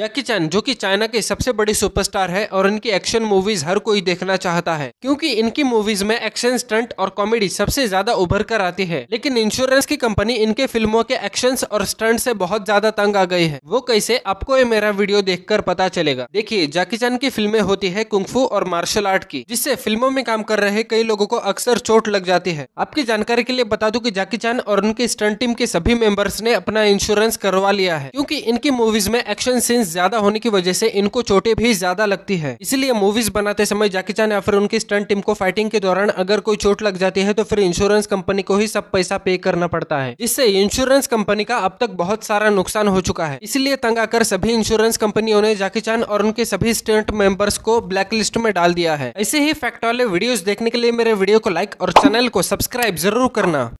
जैकी चैन जो कि चाइना के सबसे बड़ी सुपरस्टार है और इनकी एक्शन मूवीज हर कोई देखना चाहता है क्योंकि इनकी मूवीज में एक्शन स्टंट और कॉमेडी सबसे ज्यादा उभर कर आती है लेकिन इंश्योरेंस की कंपनी इनके फिल्मों के एक्शन और स्टंट से बहुत ज्यादा तंग आ गई है वो कैसे आपको ये मेरा वीडियो देख पता चलेगा देखिए जैकी चैन की फिल्में होती है कुंगफू और मार्शल आर्ट की जिससे फिल्मों में काम कर रहे कई लोगों को अक्सर चोट लग जाती है आपकी जानकारी के लिए बता दू की जैकी चैन और उनकी स्टंट टीम के सभी मेंबर्स ने अपना इंश्योरेंस करवा लिया है क्यूँकी इनकी मूवीज में एक्शन सीन्स ज्यादा होने की वजह से इनको चोटें भी ज्यादा लगती है इसलिए मूवीज बनाते समय जाकी चान या फिर उनकी स्टंट टीम को फाइटिंग के दौरान अगर कोई चोट लग जाती है तो फिर इंश्योरेंस कंपनी को ही सब पैसा पे करना पड़ता है इससे इंश्योरेंस कंपनी का अब तक बहुत सारा नुकसान हो चुका है इसलिए तंग आकर सभी इंश्योरेंस कंपनियों ने जाकी चान और उनके सभी स्टंट मेंबर्स को ब्लैक लिस्ट में डाल दिया है ऐसे ही फैक्ट वाले वीडियोस देखने के लिए मेरे वीडियो को लाइक और चैनल को सब्सक्राइब जरूर करना